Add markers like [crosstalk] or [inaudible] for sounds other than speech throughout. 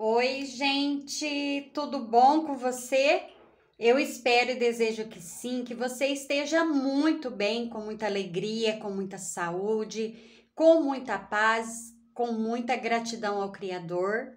Oi, gente, tudo bom com você? Eu espero e desejo que sim, que você esteja muito bem, com muita alegria, com muita saúde, com muita paz, com muita gratidão ao Criador.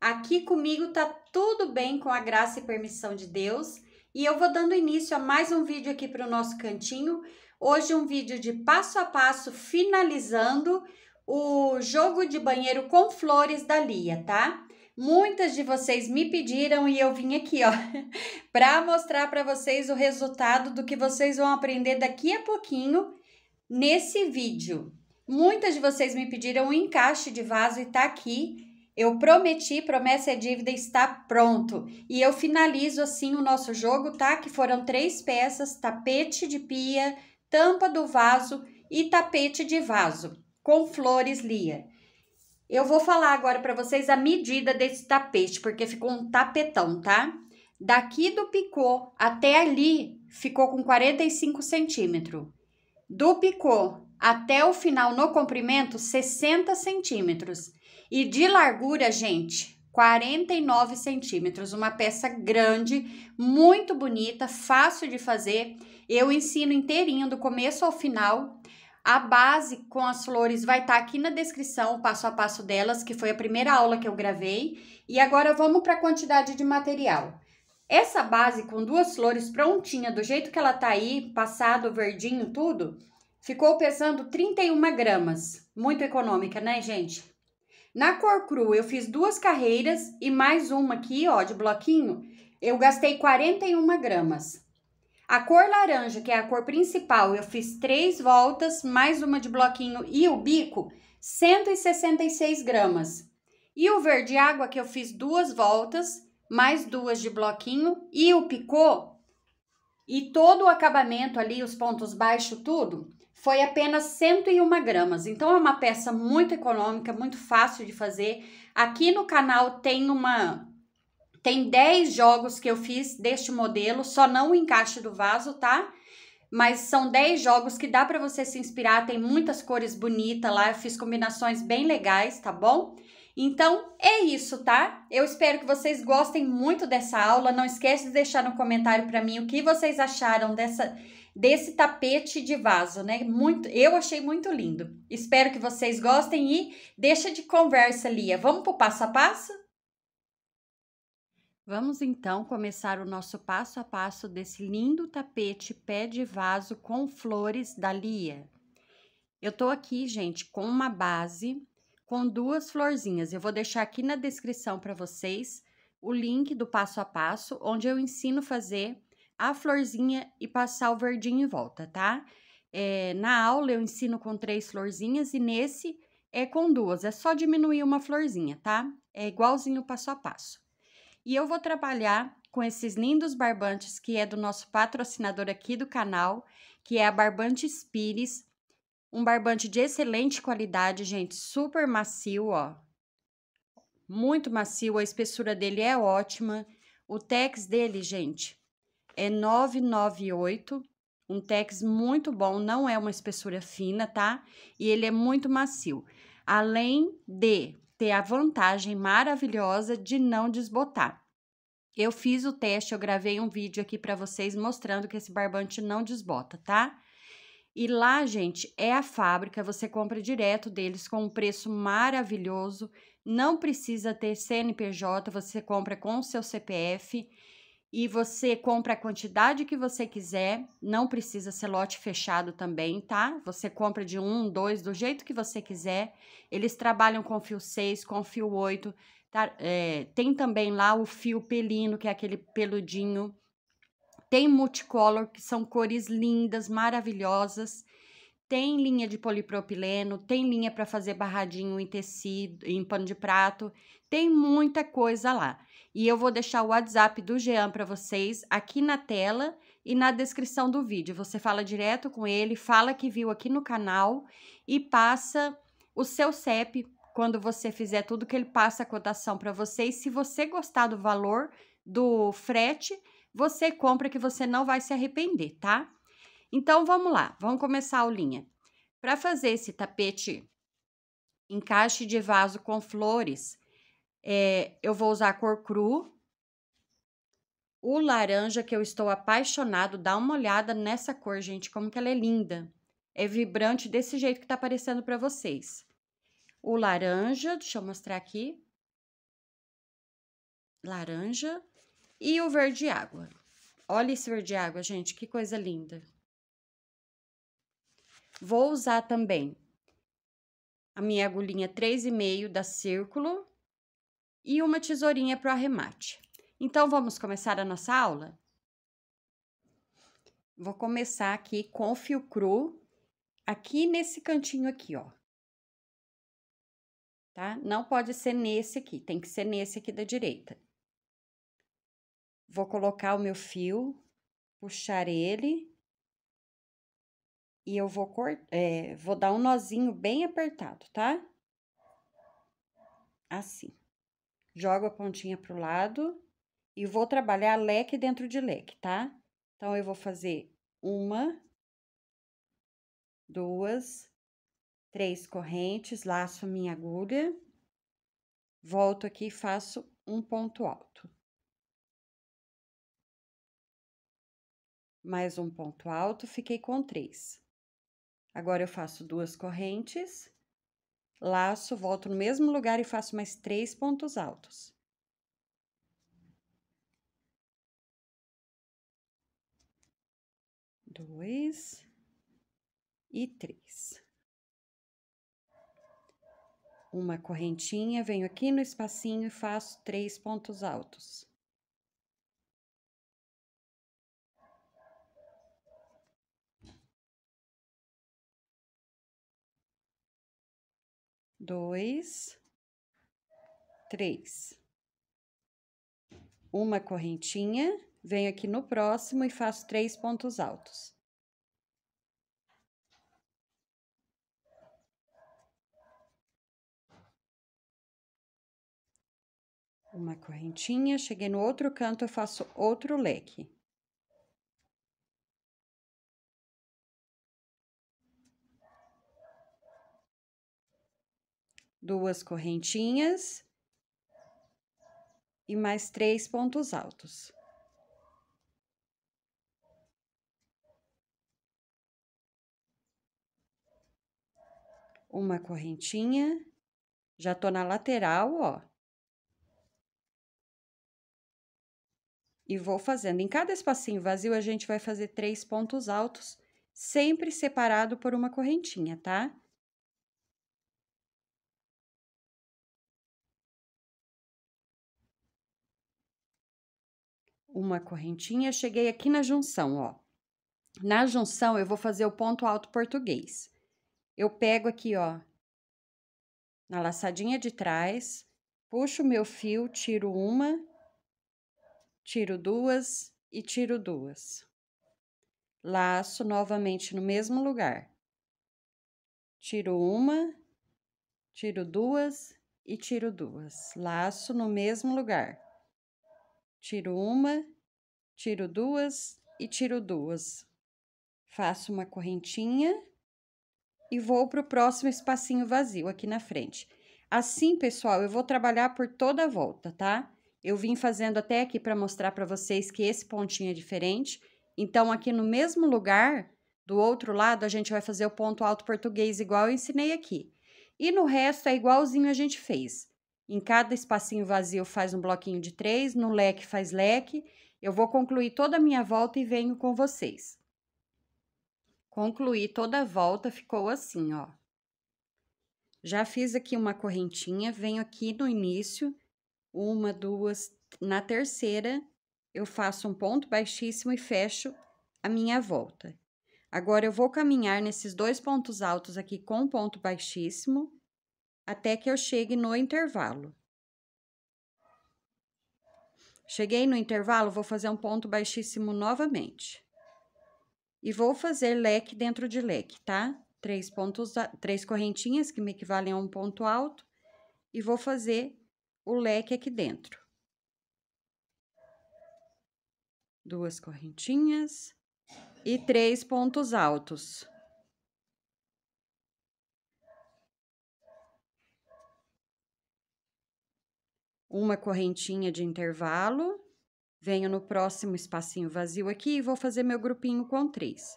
Aqui comigo tá tudo bem com a graça e permissão de Deus, e eu vou dando início a mais um vídeo aqui para o nosso cantinho. Hoje um vídeo de passo a passo finalizando o jogo de banheiro com flores da Lia, tá? Muitas de vocês me pediram e eu vim aqui, ó, [laughs] para mostrar para vocês o resultado do que vocês vão aprender daqui a pouquinho nesse vídeo. Muitas de vocês me pediram o um encaixe de vaso e tá aqui. Eu prometi, promessa é dívida, está pronto. E eu finalizo assim o nosso jogo, tá? Que foram três peças: tapete de pia, tampa do vaso e tapete de vaso, com flores lia. Eu vou falar agora para vocês a medida desse tapete, porque ficou um tapetão, tá? Daqui do picô até ali ficou com 45 centímetros. Do picô até o final no comprimento, 60 centímetros. E de largura, gente, 49 centímetros, uma peça grande, muito bonita, fácil de fazer. Eu ensino inteirinho, do começo ao final, a base com as flores vai estar tá aqui na descrição, o passo a passo delas, que foi a primeira aula que eu gravei. E agora vamos para a quantidade de material. Essa base com duas flores prontinha, do jeito que ela tá aí, passado, verdinho, tudo, ficou pesando 31 gramas. Muito econômica, né, gente? Na cor cru, eu fiz duas carreiras e mais uma aqui, ó, de bloquinho, eu gastei 41 gramas. A cor laranja, que é a cor principal, eu fiz três voltas, mais uma de bloquinho e o bico, 166 gramas. E o verde água, que eu fiz duas voltas, mais duas de bloquinho e o picô. E todo o acabamento ali, os pontos baixos, tudo, foi apenas 101 gramas. Então, é uma peça muito econômica, muito fácil de fazer. Aqui no canal tem uma tem 10 jogos que eu fiz deste modelo, só não o encaixe do vaso, tá? Mas são 10 jogos que dá para você se inspirar, tem muitas cores bonitas lá, eu fiz combinações bem legais, tá bom? Então é isso, tá? Eu espero que vocês gostem muito dessa aula. Não esquece de deixar no comentário para mim o que vocês acharam dessa desse tapete de vaso, né? Muito, eu achei muito lindo. Espero que vocês gostem e deixa de conversa, Lia. Vamos pro passo a passo? Vamos então começar o nosso passo a passo desse lindo tapete pé de vaso com flores da Lia. Eu tô aqui, gente, com uma base com duas florzinhas. Eu vou deixar aqui na descrição para vocês o link do passo a passo, onde eu ensino fazer a florzinha e passar o verdinho em volta, tá? É, na aula eu ensino com três florzinhas e nesse é com duas, é só diminuir uma florzinha, tá? É igualzinho o passo a passo. E eu vou trabalhar com esses lindos barbantes que é do nosso patrocinador aqui do canal, que é a Barbante Pires. Um barbante de excelente qualidade, gente, super macio, ó. Muito macio, a espessura dele é ótima. O tex dele, gente, é 998, um tex muito bom, não é uma espessura fina, tá? E ele é muito macio. Além de ter a vantagem maravilhosa de não desbotar. Eu fiz o teste, eu gravei um vídeo aqui para vocês mostrando que esse barbante não desbota, tá? E lá, gente, é a fábrica, você compra direto deles com um preço maravilhoso. Não precisa ter CNPJ, você compra com o seu CPF e você compra a quantidade que você quiser, não precisa ser lote fechado também, tá? Você compra de um, dois, do jeito que você quiser. Eles trabalham com fio 6, com fio 8. Tá? É, tem também lá o fio pelino, que é aquele peludinho. Tem multicolor, que são cores lindas, maravilhosas. Tem linha de polipropileno, tem linha para fazer barradinho em tecido, em pano de prato. Tem muita coisa lá. E eu vou deixar o WhatsApp do Jean para vocês aqui na tela e na descrição do vídeo. Você fala direto com ele, fala que viu aqui no canal e passa o seu CEP quando você fizer tudo que ele passa a cotação para vocês. se você gostar do valor do frete, você compra que você não vai se arrepender, tá? Então vamos lá, vamos começar a aulinha. Para fazer esse tapete encaixe de vaso com flores, é, eu vou usar a cor cru. O laranja, que eu estou apaixonado. Dá uma olhada nessa cor, gente, como que ela é linda. É vibrante desse jeito que tá aparecendo para vocês. O laranja, deixa eu mostrar aqui. Laranja. E o verde água. Olha esse verde água, gente, que coisa linda. Vou usar também a minha agulhinha 3,5 da círculo e uma tesourinha para o arremate. Então vamos começar a nossa aula? Vou começar aqui com o fio cru, aqui nesse cantinho aqui, ó. Tá? Não pode ser nesse aqui, tem que ser nesse aqui da direita. Vou colocar o meu fio, puxar ele e eu vou, é, vou dar um nozinho bem apertado, tá? Assim jogo a pontinha para o lado e vou trabalhar leque dentro de leque, tá? Então, eu vou fazer uma, duas, três correntes, laço minha agulha, volto aqui e faço um ponto alto. Mais um ponto alto, fiquei com três. Agora, eu faço duas correntes laço, volto no mesmo lugar e faço mais três pontos altos. Dois e três. Uma correntinha, venho aqui no espacinho e faço três pontos altos. dois, três. Uma correntinha, venho aqui no próximo e faço três pontos altos. Uma correntinha, cheguei no outro canto, eu faço outro leque. duas correntinhas e mais três pontos altos. Uma correntinha, já tô na lateral, ó. E vou fazendo. Em cada espacinho vazio, a gente vai fazer três pontos altos, sempre separado por uma correntinha, tá? uma correntinha, cheguei aqui na junção, ó. Na junção, eu vou fazer o ponto alto português. Eu pego aqui, ó, na laçadinha de trás, puxo o meu fio, tiro uma, tiro duas e tiro duas. Laço novamente no mesmo lugar. Tiro uma, tiro duas e tiro duas. Laço no mesmo lugar. Tiro uma, tiro duas e tiro duas. Faço uma correntinha e vou para o próximo espacinho vazio aqui na frente. Assim, pessoal, eu vou trabalhar por toda a volta, tá? Eu vim fazendo até aqui para mostrar para vocês que esse pontinho é diferente. Então, aqui no mesmo lugar, do outro lado, a gente vai fazer o ponto alto português igual eu ensinei aqui. E no resto é igualzinho a gente fez. Em cada espacinho vazio faz um bloquinho de três, no leque faz leque. Eu vou concluir toda a minha volta e venho com vocês. Concluí toda a volta, ficou assim, ó. Já fiz aqui uma correntinha, venho aqui no início, uma, duas, na terceira eu faço um ponto baixíssimo e fecho a minha volta. Agora, eu vou caminhar nesses dois pontos altos aqui com ponto baixíssimo até que eu chegue no intervalo. Cheguei no intervalo, vou fazer um ponto baixíssimo novamente. E vou fazer leque dentro de leque, tá? Três pontos, três correntinhas que me equivalem a um ponto alto. E vou fazer o leque aqui dentro. Duas correntinhas e três pontos altos. uma correntinha de intervalo, venho no próximo espacinho vazio aqui e vou fazer meu grupinho com três.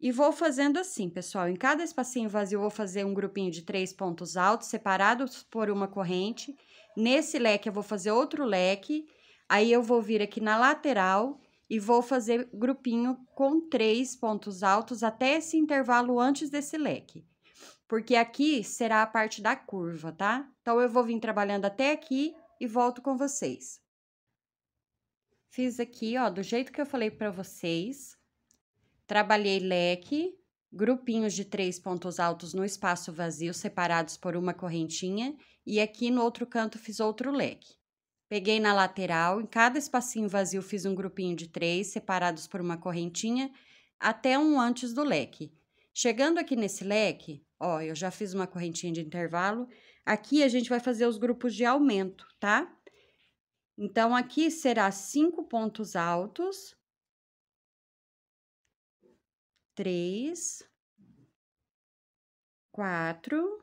E vou fazendo assim, pessoal, em cada espacinho vazio vou fazer um grupinho de três pontos altos separados por uma corrente. Nesse leque eu vou fazer outro leque, aí eu vou vir aqui na lateral e vou fazer grupinho com três pontos altos até esse intervalo antes desse leque porque aqui será a parte da curva, tá? Então, eu vou vir trabalhando até aqui e volto com vocês. Fiz aqui, ó, do jeito que eu falei para vocês. Trabalhei leque, grupinhos de três pontos altos no espaço vazio, separados por uma correntinha. E aqui no outro canto fiz outro leque. Peguei na lateral, em cada espacinho vazio fiz um grupinho de três, separados por uma correntinha, até um antes do leque. Chegando aqui nesse leque, Ó, eu já fiz uma correntinha de intervalo. Aqui a gente vai fazer os grupos de aumento, tá? Então, aqui será cinco pontos altos. Três. Quatro.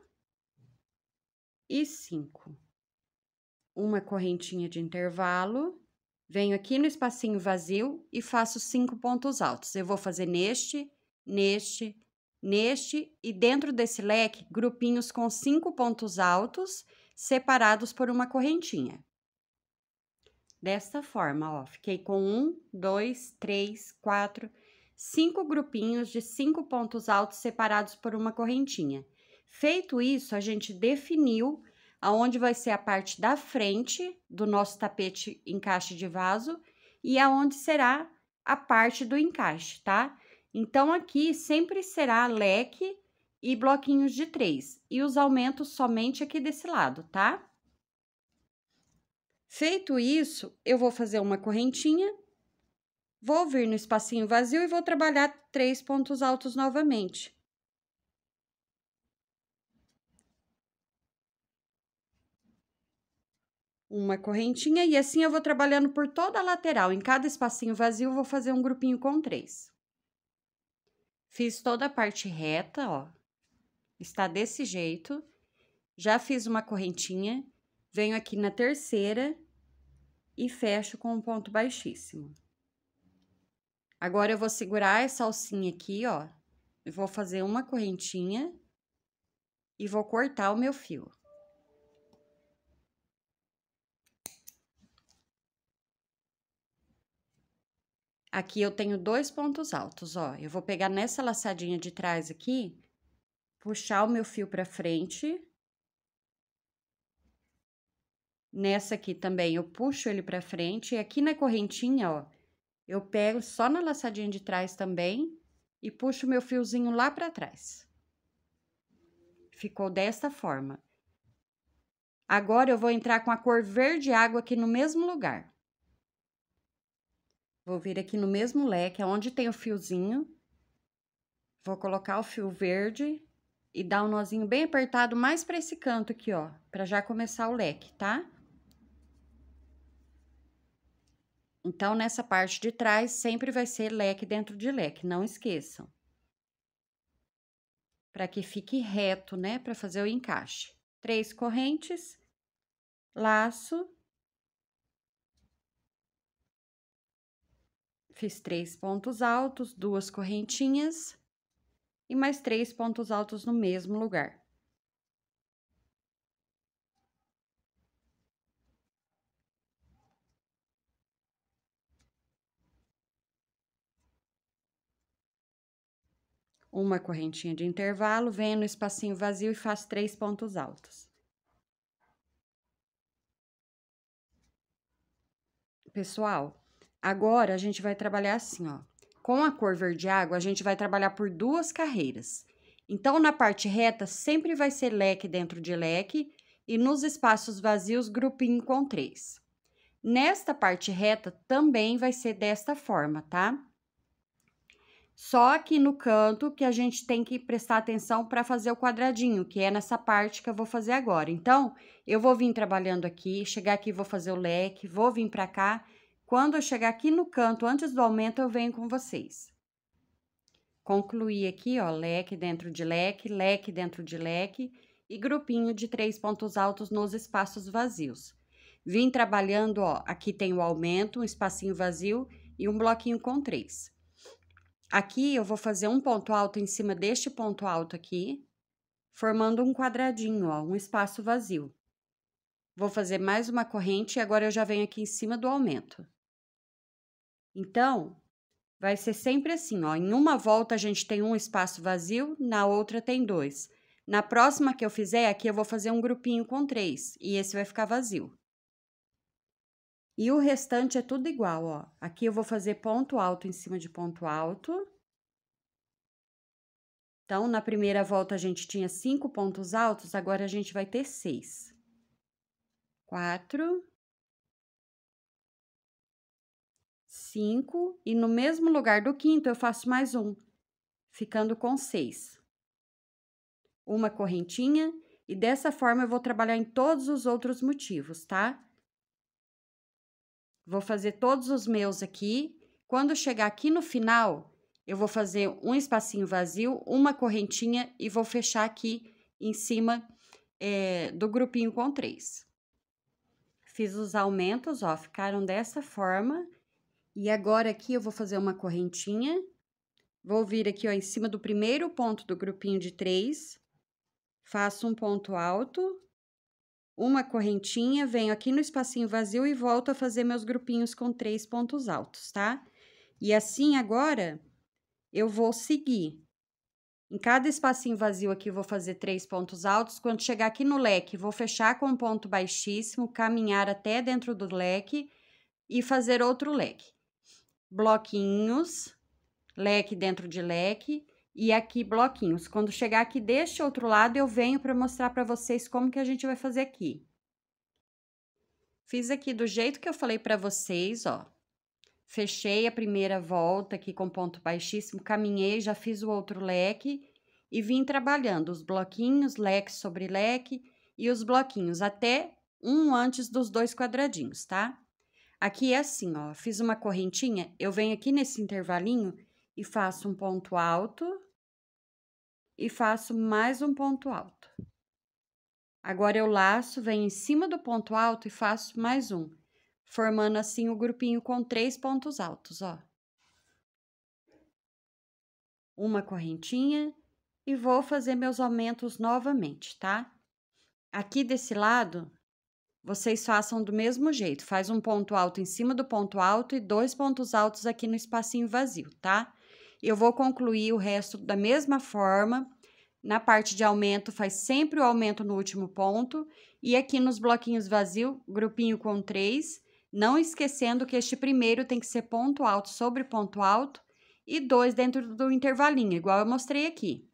E cinco. Uma correntinha de intervalo. Venho aqui no espacinho vazio e faço cinco pontos altos. Eu vou fazer neste, neste, Neste e dentro desse leque, grupinhos com cinco pontos altos separados por uma correntinha. Desta forma, ó, fiquei com um, dois, três, quatro, cinco grupinhos de cinco pontos altos separados por uma correntinha. Feito isso, a gente definiu aonde vai ser a parte da frente do nosso tapete encaixe de vaso e aonde será a parte do encaixe, tá? Então, aqui sempre será leque e bloquinhos de três, e os aumentos somente aqui desse lado, tá? Feito isso, eu vou fazer uma correntinha, vou vir no espacinho vazio e vou trabalhar três pontos altos novamente. Uma correntinha, e assim eu vou trabalhando por toda a lateral. Em cada espacinho vazio, vou fazer um grupinho com três. Fiz toda a parte reta, ó. Está desse jeito. Já fiz uma correntinha. Venho aqui na terceira e fecho com um ponto baixíssimo. Agora, eu vou segurar essa alcinha aqui, ó. vou fazer uma correntinha e vou cortar o meu fio. Aqui eu tenho dois pontos altos, ó. Eu vou pegar nessa laçadinha de trás aqui, puxar o meu fio pra frente. Nessa aqui também eu puxo ele pra frente. E aqui na correntinha, ó, eu pego só na laçadinha de trás também e puxo meu fiozinho lá pra trás. Ficou desta forma. Agora, eu vou entrar com a cor verde água aqui no mesmo lugar. Vou vir aqui no mesmo leque, é onde tem o fiozinho. Vou colocar o fio verde e dar um nozinho bem apertado mais para esse canto aqui, ó, para já começar o leque, tá? Então, nessa parte de trás, sempre vai ser leque dentro de leque, não esqueçam. Para que fique reto, né, para fazer o encaixe. Três correntes, laço Fiz três pontos altos, duas correntinhas e mais três pontos altos no mesmo lugar. Uma correntinha de intervalo, venho no espacinho vazio e faço três pontos altos. Pessoal, Agora a gente vai trabalhar assim, ó. Com a cor verde água, a gente vai trabalhar por duas carreiras. Então, na parte reta, sempre vai ser leque dentro de leque e nos espaços vazios, grupinho com três. Nesta parte reta, também vai ser desta forma, tá? Só aqui no canto que a gente tem que prestar atenção para fazer o quadradinho, que é nessa parte que eu vou fazer agora. Então, eu vou vir trabalhando aqui, chegar aqui, vou fazer o leque, vou vir para cá quando eu chegar aqui no canto, antes do aumento, eu venho com vocês. Concluí aqui, ó, leque dentro de leque, leque dentro de leque e grupinho de três pontos altos nos espaços vazios. Vim trabalhando, ó, aqui tem o aumento, um espacinho vazio e um bloquinho com três. Aqui eu vou fazer um ponto alto em cima deste ponto alto aqui, formando um quadradinho, ó, um espaço vazio. Vou fazer mais uma corrente e agora eu já venho aqui em cima do aumento. Então, vai ser sempre assim, ó. Em uma volta a gente tem um espaço vazio, na outra tem dois. Na próxima que eu fizer, aqui eu vou fazer um grupinho com três e esse vai ficar vazio. E o restante é tudo igual, ó. Aqui eu vou fazer ponto alto em cima de ponto alto. Então, na primeira volta a gente tinha cinco pontos altos, agora a gente vai ter seis. Quatro, 5 e no mesmo lugar do quinto eu faço mais um, ficando com 6. Uma correntinha e dessa forma eu vou trabalhar em todos os outros motivos, tá? Vou fazer todos os meus aqui. Quando chegar aqui no final, eu vou fazer um espacinho vazio, uma correntinha e vou fechar aqui em cima é, do grupinho com três. Fiz os aumentos, ó, ficaram dessa forma. E agora aqui eu vou fazer uma correntinha. Vou vir aqui, ó, em cima do primeiro ponto do grupinho de três. Faço um ponto alto. Uma correntinha, venho aqui no espacinho vazio e volto a fazer meus grupinhos com três pontos altos, tá? E assim, agora, eu vou seguir. Em cada espacinho vazio aqui, eu vou fazer três pontos altos. Quando chegar aqui no leque, vou fechar com um ponto baixíssimo, caminhar até dentro do leque e fazer outro leque bloquinhos, leque dentro de leque e aqui bloquinhos. Quando chegar aqui deste outro lado, eu venho para mostrar para vocês como que a gente vai fazer aqui. Fiz aqui do jeito que eu falei para vocês, ó. Fechei a primeira volta aqui com ponto baixíssimo, caminhei, já fiz o outro leque e vim trabalhando os bloquinhos, leque sobre leque e os bloquinhos até um antes dos dois quadradinhos, tá? Aqui é assim, ó, fiz uma correntinha, eu venho aqui nesse intervalinho e faço um ponto alto e faço mais um ponto alto. Agora eu laço, venho em cima do ponto alto e faço mais um, formando assim o grupinho com três pontos altos, ó. Uma correntinha e vou fazer meus aumentos novamente, tá? Aqui desse lado, vocês façam do mesmo jeito. Faz um ponto alto em cima do ponto alto e dois pontos altos aqui no espacinho vazio, tá? Eu vou concluir o resto da mesma forma. Na parte de aumento, faz sempre o aumento no último ponto. E aqui nos bloquinhos vazio, grupinho com três. Não esquecendo que este primeiro tem que ser ponto alto sobre ponto alto e dois dentro do intervalinho, igual eu mostrei aqui.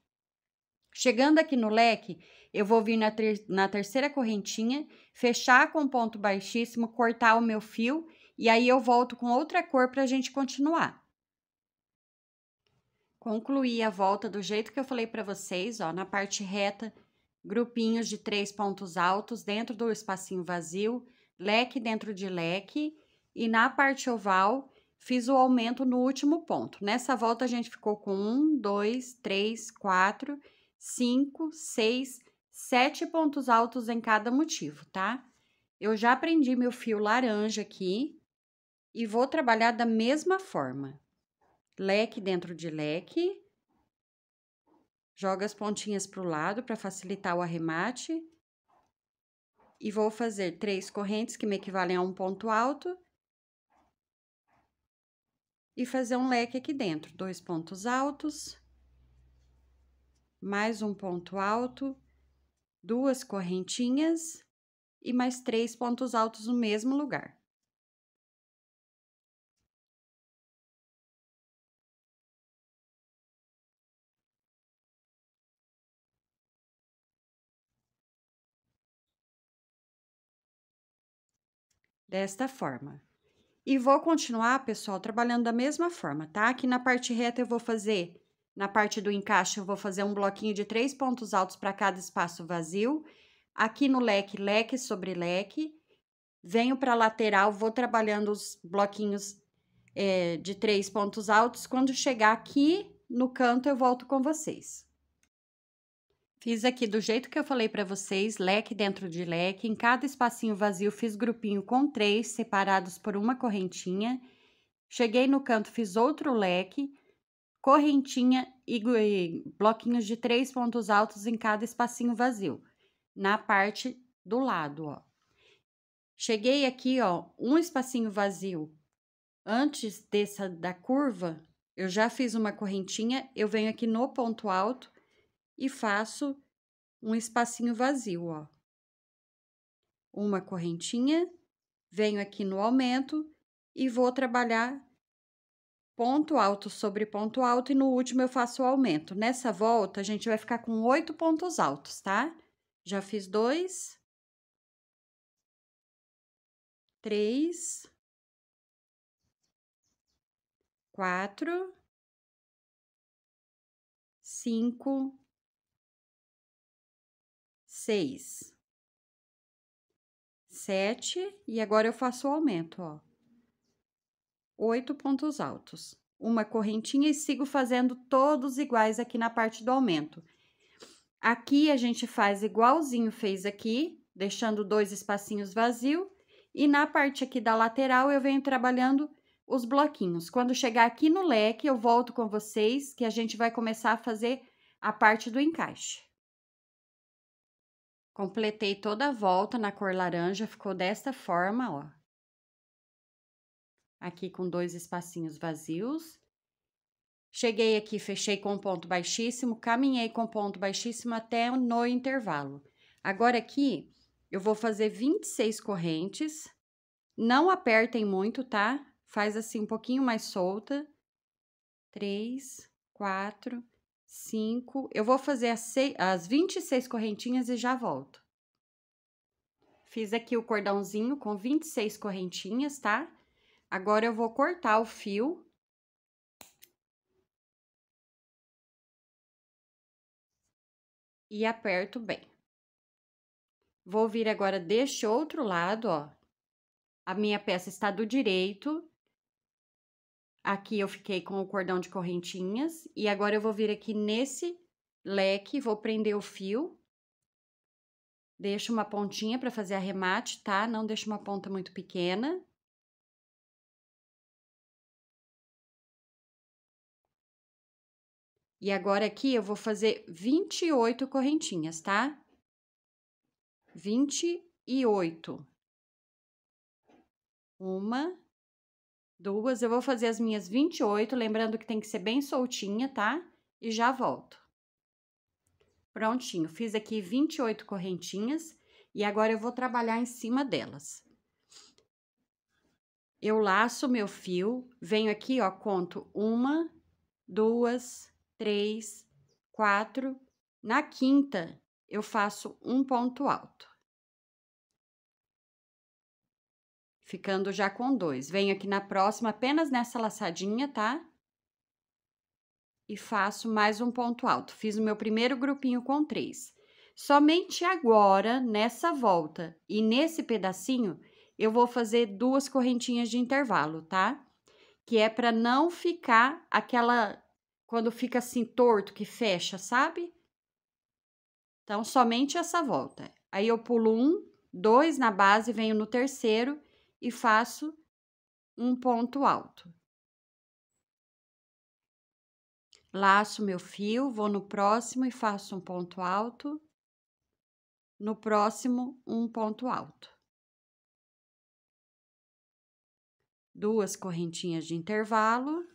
Chegando aqui no leque, eu vou vir na, ter na terceira correntinha, fechar com ponto baixíssimo, cortar o meu fio e aí eu volto com outra cor para a gente continuar. Concluí a volta do jeito que eu falei para vocês, ó, na parte reta, grupinhos de três pontos altos dentro do espacinho vazio, leque dentro de leque e na parte oval fiz o aumento no último ponto. Nessa volta a gente ficou com um, dois, três, quatro 5, 6, 7 pontos altos em cada motivo, tá? Eu já prendi meu fio laranja aqui e vou trabalhar da mesma forma. Leque dentro de leque. Joga as pontinhas para o lado para facilitar o arremate. E vou fazer três correntes que me equivalem a um ponto alto. E fazer um leque aqui dentro. Dois pontos altos mais um ponto alto, duas correntinhas e mais três pontos altos no mesmo lugar. desta forma. E vou continuar, pessoal, trabalhando da mesma forma, tá? Aqui na parte reta eu vou fazer na parte do encaixe, eu vou fazer um bloquinho de três pontos altos para cada espaço vazio. Aqui no leque, leque sobre leque. Venho para a lateral, vou trabalhando os bloquinhos é, de três pontos altos. Quando chegar aqui no canto, eu volto com vocês. Fiz aqui do jeito que eu falei para vocês, leque dentro de leque. Em cada espacinho vazio, fiz grupinho com três, separados por uma correntinha. Cheguei no canto, fiz outro leque correntinha e bloquinhos de três pontos altos em cada espacinho vazio, na parte do lado, ó. Cheguei aqui, ó, um espacinho vazio. Antes dessa da curva, eu já fiz uma correntinha, eu venho aqui no ponto alto e faço um espacinho vazio, ó. Uma correntinha, venho aqui no aumento e vou trabalhar ponto alto sobre ponto alto e no último eu faço o aumento. Nessa volta, a gente vai ficar com oito pontos altos, tá? Já fiz dois, três, quatro, cinco, seis, sete, e agora eu faço o aumento, ó oito pontos altos. Uma correntinha e sigo fazendo todos iguais aqui na parte do aumento. Aqui a gente faz igualzinho fez aqui, deixando dois espacinhos vazios. E na parte aqui da lateral eu venho trabalhando os bloquinhos. Quando chegar aqui no leque, eu volto com vocês que a gente vai começar a fazer a parte do encaixe. Completei toda a volta na cor laranja, ficou desta forma, ó aqui com dois espacinhos vazios. Cheguei aqui, fechei com ponto baixíssimo, caminhei com ponto baixíssimo até no intervalo. Agora aqui, eu vou fazer 26 correntes. Não apertem muito, tá? Faz assim um pouquinho mais solta. Três, quatro, cinco. Eu vou fazer as, seis, as 26 correntinhas e já volto. Fiz aqui o cordãozinho com 26 correntinhas, tá? Agora eu vou cortar o fio. E aperto bem. Vou vir agora deste outro lado, ó. A minha peça está do direito. Aqui eu fiquei com o cordão de correntinhas. E agora eu vou vir aqui nesse leque, vou prender o fio. Deixo uma pontinha para fazer arremate, tá? Não deixo uma ponta muito pequena. E agora aqui eu vou fazer 28 correntinhas, tá? 28. Uma, duas, eu vou fazer as minhas 28, lembrando que tem que ser bem soltinha, tá? E já volto. Prontinho, fiz aqui 28 correntinhas e agora eu vou trabalhar em cima delas. Eu laço meu fio, venho aqui, ó, conto uma, duas, três, quatro. Na quinta, eu faço um ponto alto. Ficando já com dois. Venho aqui na próxima, apenas nessa laçadinha, tá? E faço mais um ponto alto. Fiz o meu primeiro grupinho com três. Somente agora, nessa volta e nesse pedacinho, eu vou fazer duas correntinhas de intervalo, tá? Que é para não ficar aquela quando fica assim torto, que fecha, sabe? Então, somente essa volta. Aí eu pulo um, dois na base, venho no terceiro e faço um ponto alto. Laço meu fio, vou no próximo e faço um ponto alto. No próximo, um ponto alto. Duas correntinhas de intervalo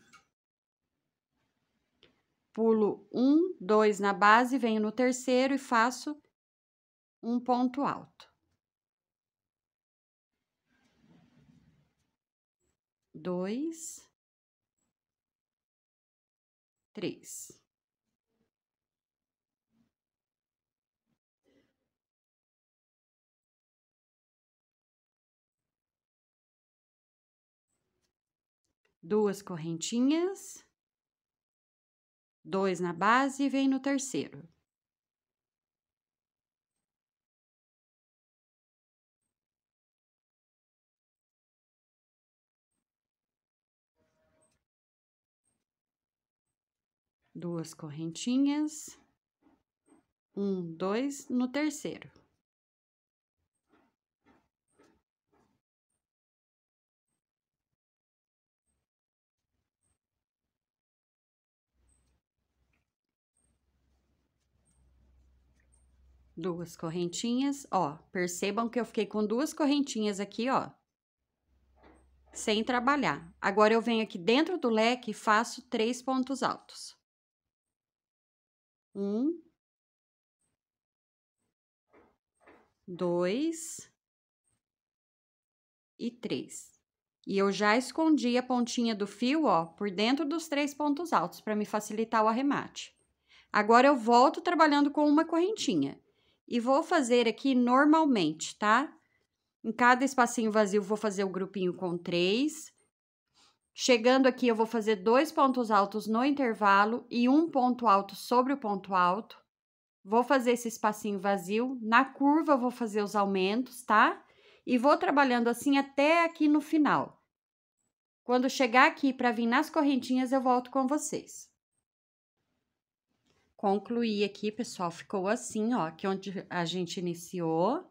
pulo um, dois na base, venho no terceiro e faço um ponto alto. Dois, três. Duas correntinhas dois na base e vem no terceiro. Duas correntinhas, um, dois no terceiro. Duas correntinhas, ó. Percebam que eu fiquei com duas correntinhas aqui, ó. Sem trabalhar. Agora, eu venho aqui dentro do leque e faço três pontos altos. Um. Dois. E três. E eu já escondi a pontinha do fio, ó, por dentro dos três pontos altos, para me facilitar o arremate. Agora, eu volto trabalhando com uma correntinha e vou fazer aqui normalmente, tá? Em cada espacinho vazio, vou fazer o grupinho com três. Chegando aqui, eu vou fazer dois pontos altos no intervalo e um ponto alto sobre o ponto alto. Vou fazer esse espacinho vazio. Na curva, vou fazer os aumentos, tá? E vou trabalhando assim até aqui no final. Quando chegar aqui para vir nas correntinhas, eu volto com vocês concluir aqui, pessoal, ficou assim, ó, que onde a gente iniciou,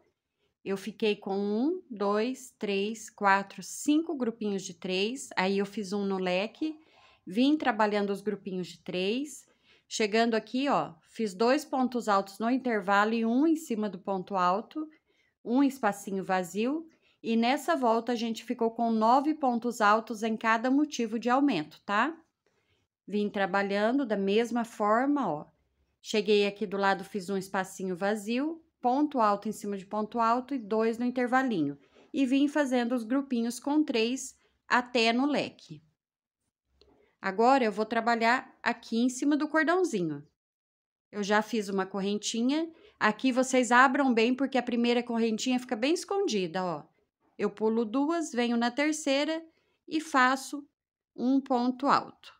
eu fiquei com um, dois, três, quatro, cinco grupinhos de três, aí eu fiz um no leque, vim trabalhando os grupinhos de três, chegando aqui, ó, fiz dois pontos altos no intervalo e um em cima do ponto alto, um espacinho vazio, e nessa volta a gente ficou com nove pontos altos em cada motivo de aumento, tá? Vim trabalhando da mesma forma, ó, Cheguei aqui do lado, fiz um espacinho vazio, ponto alto em cima de ponto alto e dois no intervalinho. E vim fazendo os grupinhos com três até no leque. Agora, eu vou trabalhar aqui em cima do cordãozinho. Eu já fiz uma correntinha. Aqui vocês abram bem, porque a primeira correntinha fica bem escondida, ó. Eu pulo duas, venho na terceira e faço um ponto alto.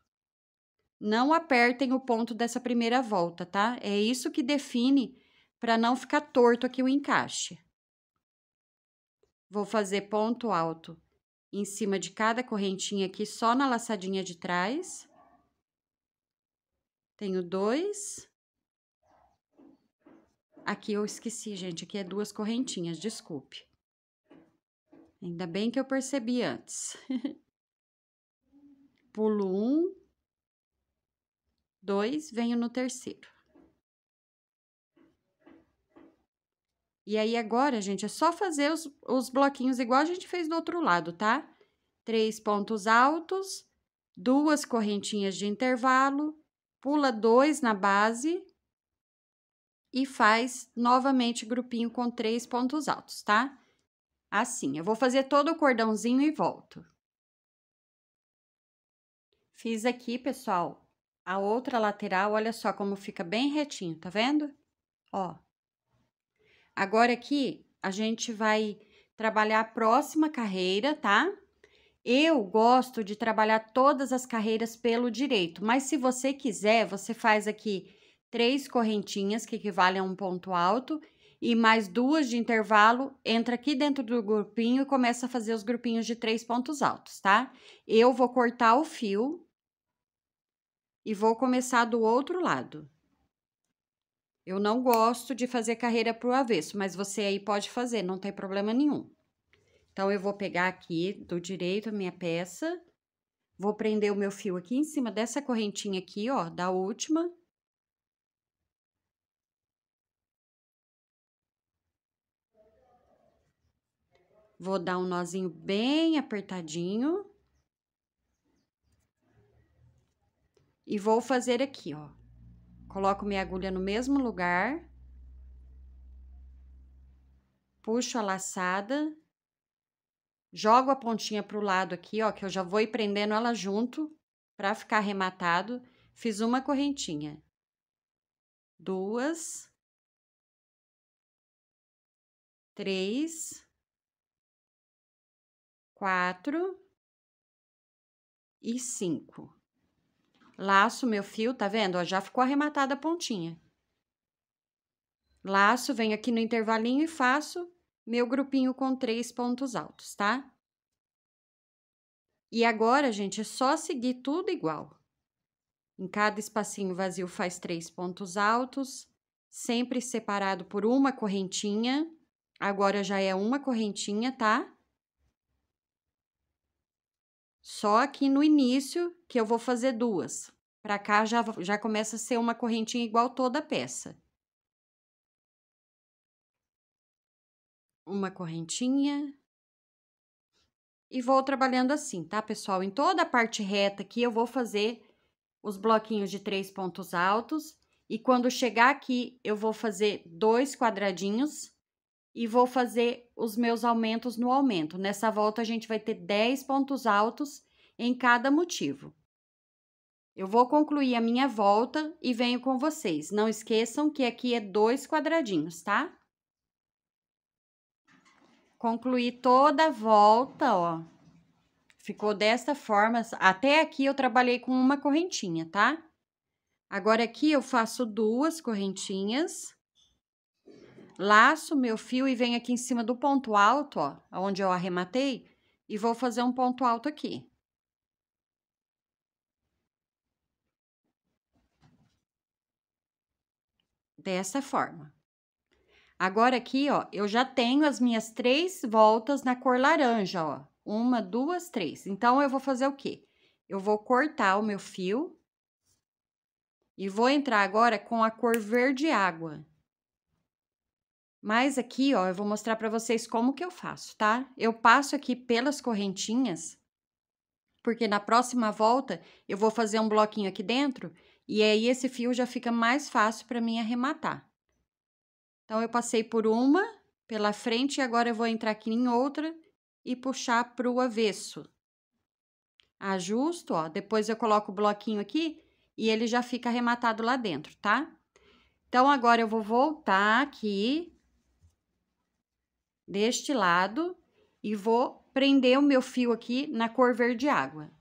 Não apertem o ponto dessa primeira volta, tá? É isso que define para não ficar torto aqui o encaixe. Vou fazer ponto alto em cima de cada correntinha aqui, só na laçadinha de trás. Tenho dois. Aqui eu esqueci, gente, aqui é duas correntinhas, desculpe. Ainda bem que eu percebi antes. [laughs] Pulo um, dois, venho no terceiro. E aí, agora, gente, é só fazer os, os bloquinhos igual a gente fez do outro lado, tá? Três pontos altos, duas correntinhas de intervalo, pula dois na base e faz novamente grupinho com três pontos altos, tá? Assim, eu vou fazer todo o cordãozinho e volto. Fiz aqui, pessoal, a outra lateral, olha só como fica bem retinho, tá vendo? Ó. Agora aqui, a gente vai trabalhar a próxima carreira, tá? Eu gosto de trabalhar todas as carreiras pelo direito, mas se você quiser, você faz aqui três correntinhas, que equivalem a um ponto alto, e mais duas de intervalo, entra aqui dentro do grupinho e começa a fazer os grupinhos de três pontos altos, tá? Eu vou cortar o fio e vou começar do outro lado. Eu não gosto de fazer carreira para o avesso, mas você aí pode fazer, não tem problema nenhum. Então, eu vou pegar aqui do direito a minha peça, vou prender o meu fio aqui em cima dessa correntinha aqui, ó, da última. Vou dar um nozinho bem apertadinho. E vou fazer aqui, ó. Coloco minha agulha no mesmo lugar. Puxo a laçada. Jogo a pontinha pro lado aqui, ó, que eu já vou ir prendendo ela junto para ficar arrematado. Fiz uma correntinha. Duas. Três. Quatro. E cinco. Laço meu fio, tá vendo? Ó, já ficou arrematada a pontinha. Laço, venho aqui no intervalinho e faço meu grupinho com três pontos altos, tá? E agora, gente, é só seguir tudo igual. Em cada espacinho vazio faz três pontos altos, sempre separado por uma correntinha. Agora já é uma correntinha, tá? Só que no início que eu vou fazer duas. Para cá já, já começa a ser uma correntinha igual toda a peça. Uma correntinha. E vou trabalhando assim, tá, pessoal? Em toda a parte reta aqui eu vou fazer os bloquinhos de três pontos altos. E quando chegar aqui, eu vou fazer dois quadradinhos e vou fazer os meus aumentos no aumento. Nessa volta, a gente vai ter 10 pontos altos em cada motivo. Eu vou concluir a minha volta e venho com vocês. Não esqueçam que aqui é dois quadradinhos, tá? Concluí toda a volta, ó. Ficou desta forma. Até aqui eu trabalhei com uma correntinha, tá? Agora aqui eu faço duas correntinhas laço meu fio e venho aqui em cima do ponto alto, ó, onde eu arrematei, e vou fazer um ponto alto aqui. Dessa forma. Agora aqui, ó, eu já tenho as minhas três voltas na cor laranja, ó. Uma, duas, três. Então, eu vou fazer o quê? Eu vou cortar o meu fio e vou entrar agora com a cor verde água. Mas aqui, ó, eu vou mostrar para vocês como que eu faço, tá? Eu passo aqui pelas correntinhas, porque na próxima volta eu vou fazer um bloquinho aqui dentro e aí esse fio já fica mais fácil para mim arrematar. Então, eu passei por uma, pela frente, e agora eu vou entrar aqui em outra e puxar para o avesso. Ajusto, ó, depois eu coloco o bloquinho aqui e ele já fica arrematado lá dentro, tá? Então, agora eu vou voltar aqui deste lado e vou prender o meu fio aqui na cor verde água.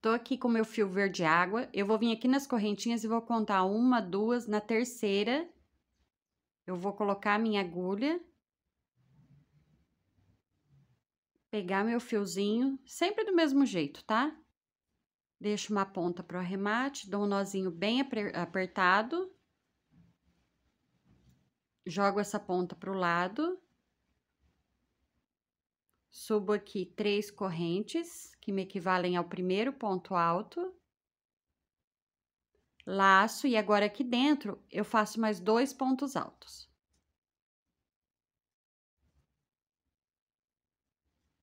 Tô aqui com o meu fio verde água, eu vou vir aqui nas correntinhas e vou contar uma, duas, na terceira eu vou colocar minha agulha, pegar meu fiozinho, sempre do mesmo jeito, tá? Deixo uma ponta para o arremate, dou um nozinho bem apertado jogo essa ponta para o lado, subo aqui três correntes, que me equivalem ao primeiro ponto alto, laço, e agora aqui dentro eu faço mais dois pontos altos.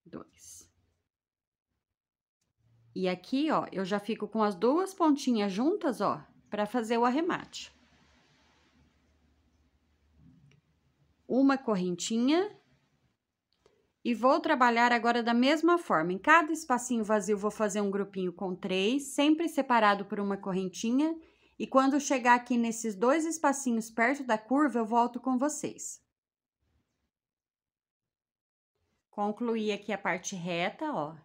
Dois. E aqui, ó, eu já fico com as duas pontinhas juntas, ó, para fazer o arremate. uma correntinha e vou trabalhar agora da mesma forma. Em cada espacinho vazio, vou fazer um grupinho com três, sempre separado por uma correntinha. E quando chegar aqui nesses dois espacinhos perto da curva, eu volto com vocês. Concluí aqui a parte reta, ó,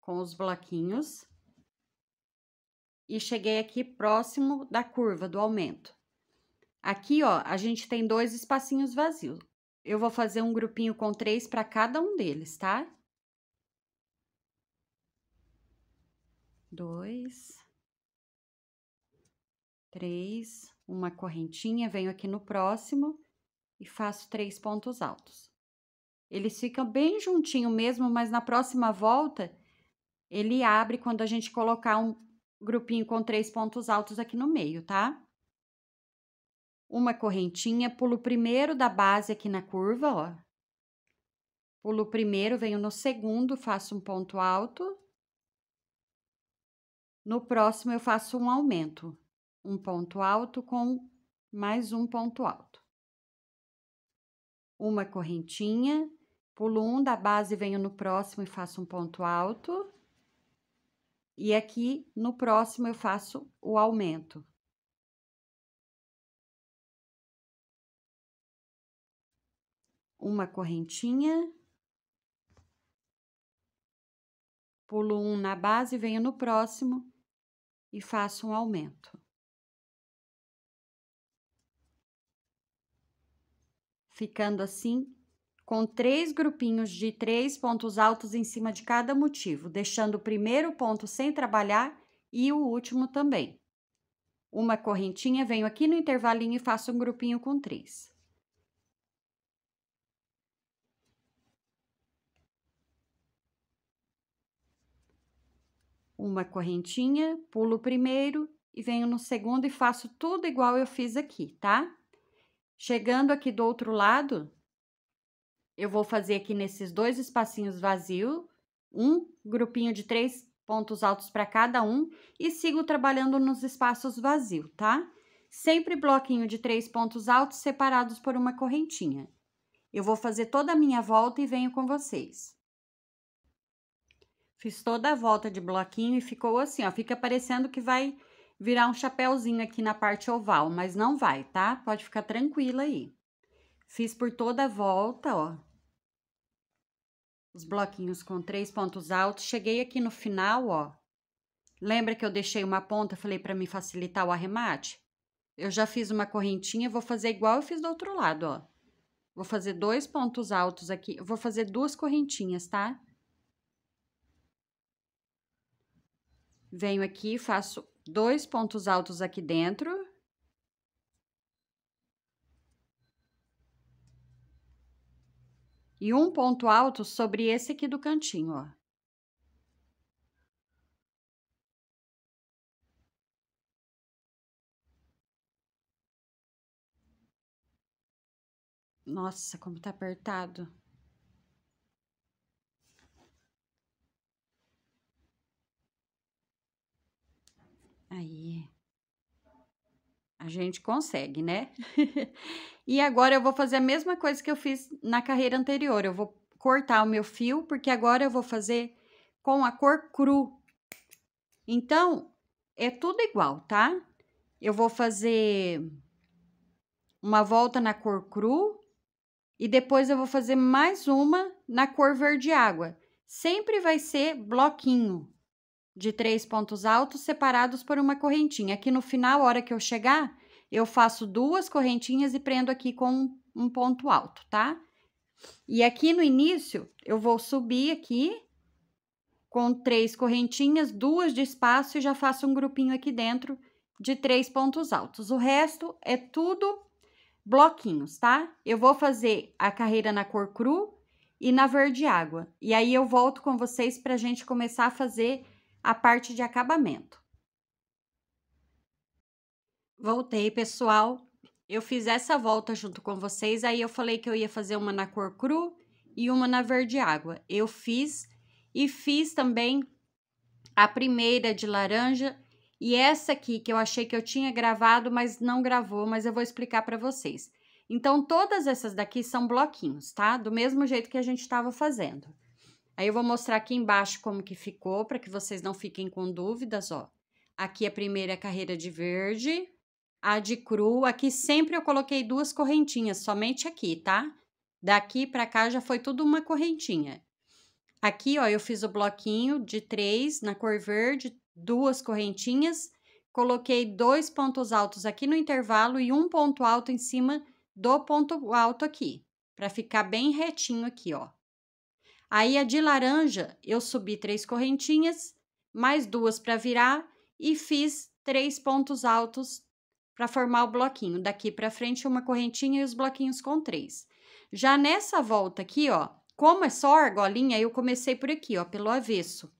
com os bloquinhos. E cheguei aqui próximo da curva, do aumento. Aqui, ó, a gente tem dois espacinhos vazios. Eu vou fazer um grupinho com três para cada um deles, tá? Dois, três, uma correntinha, venho aqui no próximo e faço três pontos altos. Eles ficam bem juntinho mesmo, mas na próxima volta ele abre quando a gente colocar um grupinho com três pontos altos aqui no meio, tá? uma correntinha, pulo primeiro da base aqui na curva, ó. Pulo primeiro, venho no segundo, faço um ponto alto. No próximo, eu faço um aumento. Um ponto alto com mais um ponto alto. Uma correntinha, pulo um da base, venho no próximo e faço um ponto alto. E aqui, no próximo, eu faço o aumento. uma correntinha, pulo um na base, venho no próximo e faço um aumento. Ficando assim, com três grupinhos de três pontos altos em cima de cada motivo, deixando o primeiro ponto sem trabalhar e o último também. Uma correntinha, venho aqui no intervalinho e faço um grupinho com três. uma correntinha, pulo o primeiro e venho no segundo e faço tudo igual eu fiz aqui, tá? Chegando aqui do outro lado, eu vou fazer aqui nesses dois espacinhos vazios, um grupinho de três pontos altos para cada um e sigo trabalhando nos espaços vazios, tá? Sempre bloquinho de três pontos altos separados por uma correntinha. Eu vou fazer toda a minha volta e venho com vocês. Fiz toda a volta de bloquinho e ficou assim, ó. Fica parecendo que vai virar um chapéuzinho aqui na parte oval, mas não vai, tá? Pode ficar tranquila aí. Fiz por toda a volta, ó. Os bloquinhos com três pontos altos. Cheguei aqui no final, ó. Lembra que eu deixei uma ponta, falei para me facilitar o arremate? Eu já fiz uma correntinha, vou fazer igual eu fiz do outro lado, ó. Vou fazer dois pontos altos aqui, vou fazer duas correntinhas, tá? Venho aqui, faço dois pontos altos aqui dentro. E um ponto alto sobre esse aqui do cantinho, ó. Nossa, como tá apertado. Aí. A gente consegue, né? [laughs] e agora eu vou fazer a mesma coisa que eu fiz na carreira anterior. Eu vou cortar o meu fio, porque agora eu vou fazer com a cor cru. Então, é tudo igual, tá? Eu vou fazer uma volta na cor cru e depois eu vou fazer mais uma na cor verde água. Sempre vai ser bloquinho, de três pontos altos separados por uma correntinha. Aqui no final, a hora que eu chegar, eu faço duas correntinhas e prendo aqui com um ponto alto, tá? E aqui no início, eu vou subir aqui com três correntinhas, duas de espaço e já faço um grupinho aqui dentro de três pontos altos. O resto é tudo bloquinhos, tá? Eu vou fazer a carreira na cor cru e na verde água. E aí eu volto com vocês para a gente começar a fazer a parte de acabamento. Voltei, pessoal. Eu fiz essa volta junto com vocês, aí eu falei que eu ia fazer uma na cor cru e uma na verde água. Eu fiz e fiz também a primeira de laranja e essa aqui que eu achei que eu tinha gravado, mas não gravou, mas eu vou explicar para vocês. Então, todas essas daqui são bloquinhos, tá? Do mesmo jeito que a gente estava fazendo. Aí eu vou mostrar aqui embaixo como que ficou, para que vocês não fiquem com dúvidas, ó. Aqui a primeira é carreira de verde, a de cru, aqui sempre eu coloquei duas correntinhas, somente aqui, tá? Daqui para cá já foi tudo uma correntinha. Aqui, ó, eu fiz o bloquinho de três na cor verde, duas correntinhas, coloquei dois pontos altos aqui no intervalo e um ponto alto em cima do ponto alto aqui, para ficar bem retinho aqui, ó. Aí a de laranja, eu subi três correntinhas, mais duas para virar e fiz três pontos altos para formar o bloquinho. Daqui para frente, uma correntinha e os bloquinhos com três. Já nessa volta aqui, ó, como é só argolinha, eu comecei por aqui, ó, pelo avesso. O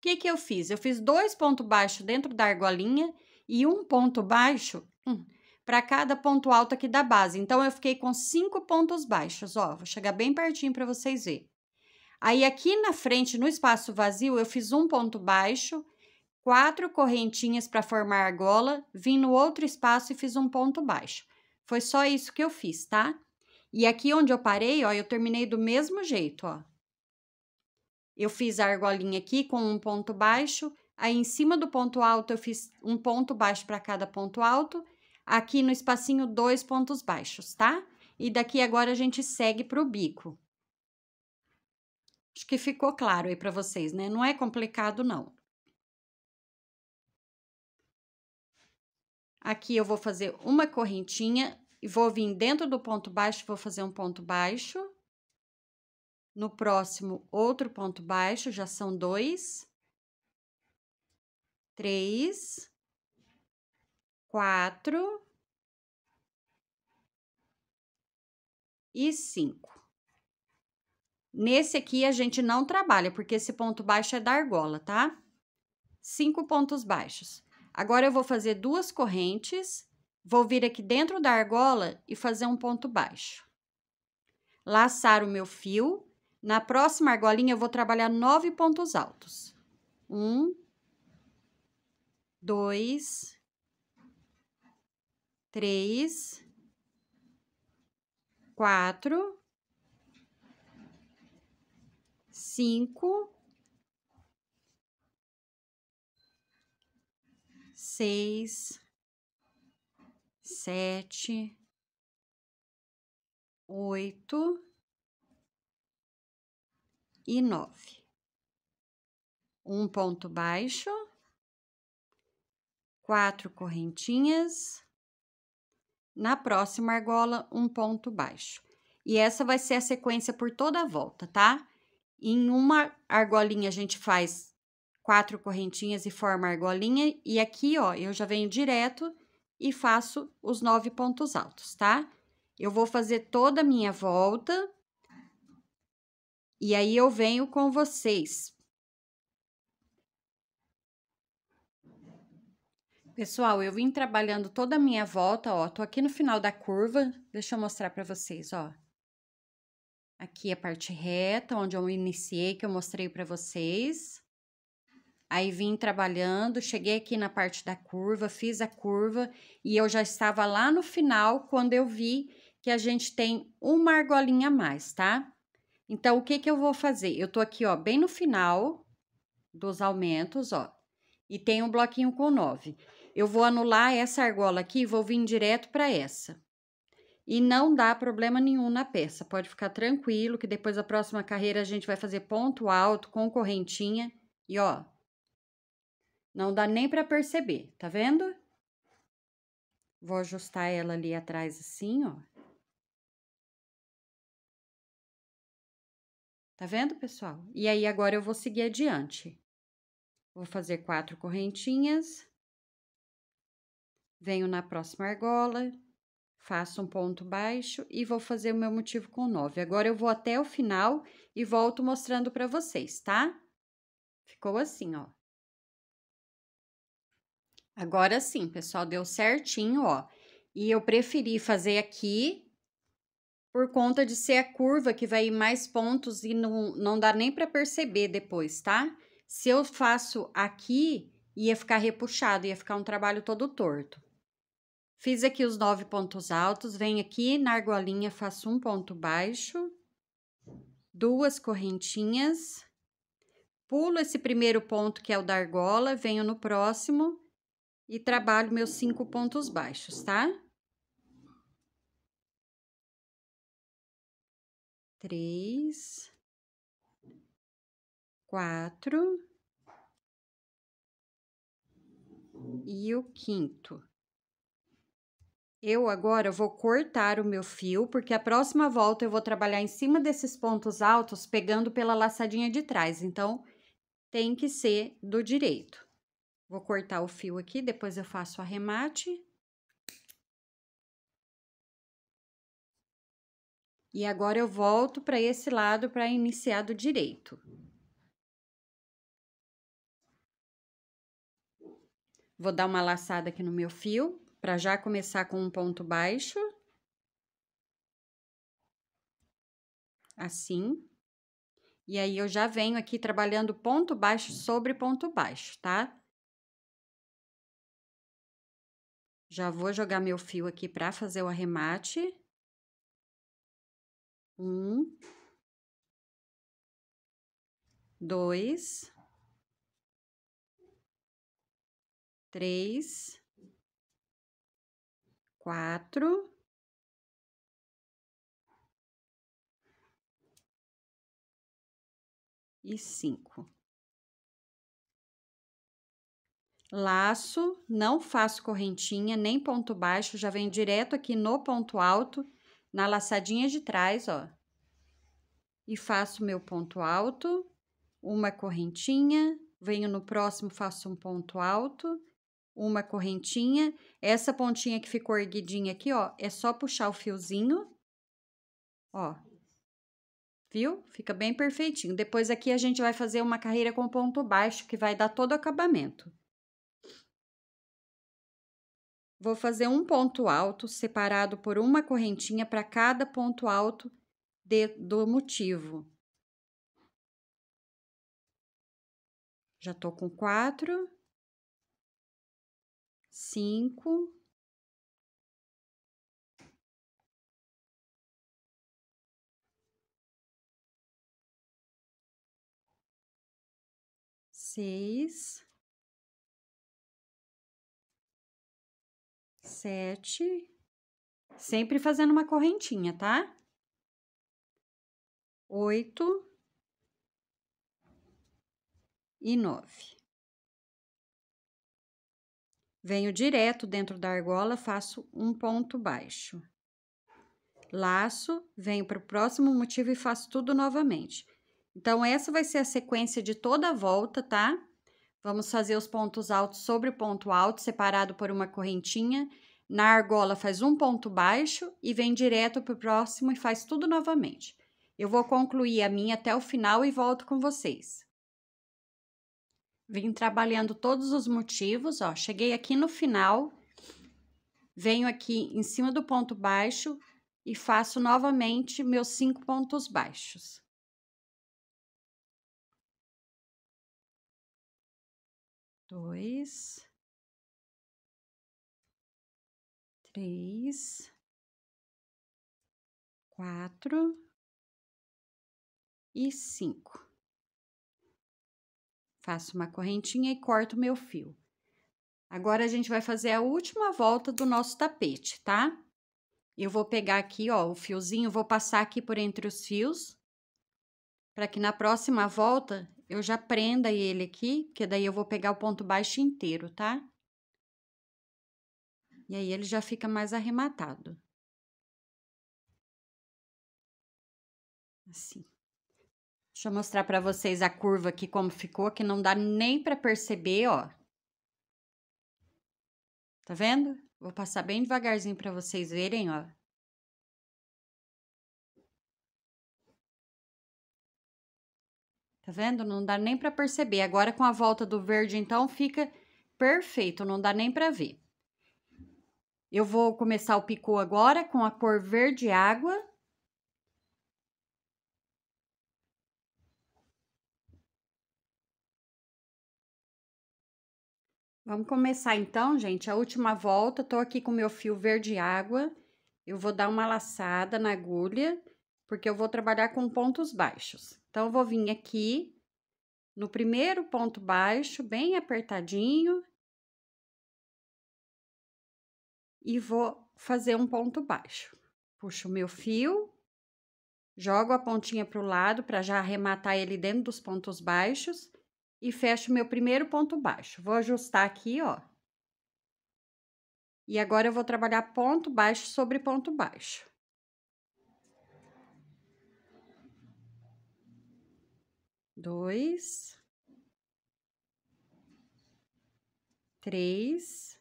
que que eu fiz? Eu fiz dois pontos baixos dentro da argolinha e um ponto baixo hum, para cada ponto alto aqui da base. Então, eu fiquei com cinco pontos baixos, ó. Vou chegar bem pertinho para vocês verem. Aí, aqui na frente, no espaço vazio, eu fiz um ponto baixo, quatro correntinhas para formar a argola, vim no outro espaço e fiz um ponto baixo. Foi só isso que eu fiz, tá? E aqui onde eu parei, ó, eu terminei do mesmo jeito, ó. Eu fiz a argolinha aqui com um ponto baixo, aí em cima do ponto alto eu fiz um ponto baixo para cada ponto alto, aqui no espacinho dois pontos baixos, tá? E daqui agora a gente segue para o bico. Acho que ficou claro aí para vocês, né? Não é complicado, não. Aqui eu vou fazer uma correntinha e vou vir dentro do ponto baixo, vou fazer um ponto baixo. No próximo, outro ponto baixo, já são dois. Três quatro e cinco. Nesse aqui a gente não trabalha, porque esse ponto baixo é da argola, tá? Cinco pontos baixos. Agora eu vou fazer duas correntes, vou vir aqui dentro da argola e fazer um ponto baixo. Laçar o meu fio. Na próxima argolinha eu vou trabalhar nove pontos altos. Um, dois, três, quatro, cinco, seis, sete, oito e nove. Um ponto baixo, quatro correntinhas na próxima argola, um ponto baixo. E essa vai ser a sequência por toda a volta, tá? Em uma argolinha, a gente faz quatro correntinhas e forma a argolinha. E aqui, ó, eu já venho direto e faço os nove pontos altos, tá? Eu vou fazer toda a minha volta. E aí, eu venho com vocês Pessoal, eu vim trabalhando toda a minha volta, ó, tô aqui no final da curva, deixa eu mostrar para vocês, ó. Aqui a parte reta, onde eu iniciei, que eu mostrei para vocês. Aí vim trabalhando, cheguei aqui na parte da curva, fiz a curva e eu já estava lá no final quando eu vi que a gente tem uma argolinha a mais, tá? Então, o que que eu vou fazer? Eu tô aqui, ó, bem no final dos aumentos, ó, e tem um bloquinho com 9 eu vou anular essa argola aqui e vou vir direto para essa. E não dá problema nenhum na peça, pode ficar tranquilo que depois da próxima carreira a gente vai fazer ponto alto com correntinha e ó, não dá nem para perceber, tá vendo? Vou ajustar ela ali atrás assim, ó. Tá vendo, pessoal? E aí, agora eu vou seguir adiante. Vou fazer quatro correntinhas venho na próxima argola, faço um ponto baixo e vou fazer o meu motivo com nove. Agora, eu vou até o final e volto mostrando para vocês, tá? Ficou assim, ó. Agora sim, pessoal, deu certinho, ó. E eu preferi fazer aqui por conta de ser a curva que vai ir mais pontos e não, não dá nem para perceber depois, tá? Se eu faço aqui, ia ficar repuxado, ia ficar um trabalho todo torto. Fiz aqui os nove pontos altos, venho aqui na argolinha, faço um ponto baixo, duas correntinhas, pulo esse primeiro ponto que é o da argola, venho no próximo e trabalho meus cinco pontos baixos, tá? Três, quatro e o quinto. Eu agora vou cortar o meu fio, porque a próxima volta eu vou trabalhar em cima desses pontos altos, pegando pela laçadinha de trás. Então, tem que ser do direito. Vou cortar o fio aqui, depois eu faço o arremate. E agora eu volto para esse lado para iniciar do direito. Vou dar uma laçada aqui no meu fio para já começar com um ponto baixo. Assim. E aí, eu já venho aqui trabalhando ponto baixo sobre ponto baixo, tá? Já vou jogar meu fio aqui para fazer o arremate. Um. Dois. Três quatro, e cinco. Laço, não faço correntinha, nem ponto baixo, já vem direto aqui no ponto alto, na laçadinha de trás, ó. E faço meu ponto alto, uma correntinha, venho no próximo, faço um ponto alto uma correntinha. Essa pontinha que ficou erguidinha aqui, ó, é só puxar o fiozinho, ó. Viu? Fica bem perfeitinho. Depois aqui a gente vai fazer uma carreira com ponto baixo, que vai dar todo o acabamento. Vou fazer um ponto alto separado por uma correntinha para cada ponto alto de, do motivo. Já tô com quatro cinco, seis, sete, sempre fazendo uma correntinha, tá? Oito e nove. Venho direto dentro da argola, faço um ponto baixo. Laço, venho para o próximo motivo e faço tudo novamente. Então, essa vai ser a sequência de toda a volta, tá? Vamos fazer os pontos altos sobre o ponto alto, separado por uma correntinha. Na argola, faz um ponto baixo e vem direto para o próximo e faz tudo novamente. Eu vou concluir a minha até o final e volto com vocês. Vim trabalhando todos os motivos, ó. Cheguei aqui no final, venho aqui em cima do ponto baixo e faço novamente meus cinco pontos baixos. Dois, três, quatro e cinco. Faço uma correntinha e corto meu fio. Agora, a gente vai fazer a última volta do nosso tapete, tá? Eu vou pegar aqui, ó, o fiozinho, vou passar aqui por entre os fios, para que na próxima volta eu já prenda ele aqui, porque daí eu vou pegar o ponto baixo inteiro, tá? E aí, ele já fica mais arrematado. Assim. Deixa eu mostrar para vocês a curva aqui como ficou, que não dá nem para perceber, ó. Tá vendo? Vou passar bem devagarzinho para vocês verem, ó. Tá vendo? Não dá nem para perceber. Agora com a volta do verde, então, fica perfeito, não dá nem para ver. Eu vou começar o picô agora com a cor verde água. Vamos começar então, gente, a última volta. Tô aqui com meu fio verde água. Eu vou dar uma laçada na agulha, porque eu vou trabalhar com pontos baixos. Então, eu vou vir aqui no primeiro ponto baixo, bem apertadinho. E vou fazer um ponto baixo. Puxo o meu fio, jogo a pontinha para o lado para já arrematar ele dentro dos pontos baixos e fecho meu primeiro ponto baixo. Vou ajustar aqui, ó. E agora eu vou trabalhar ponto baixo sobre ponto baixo. Dois. Três.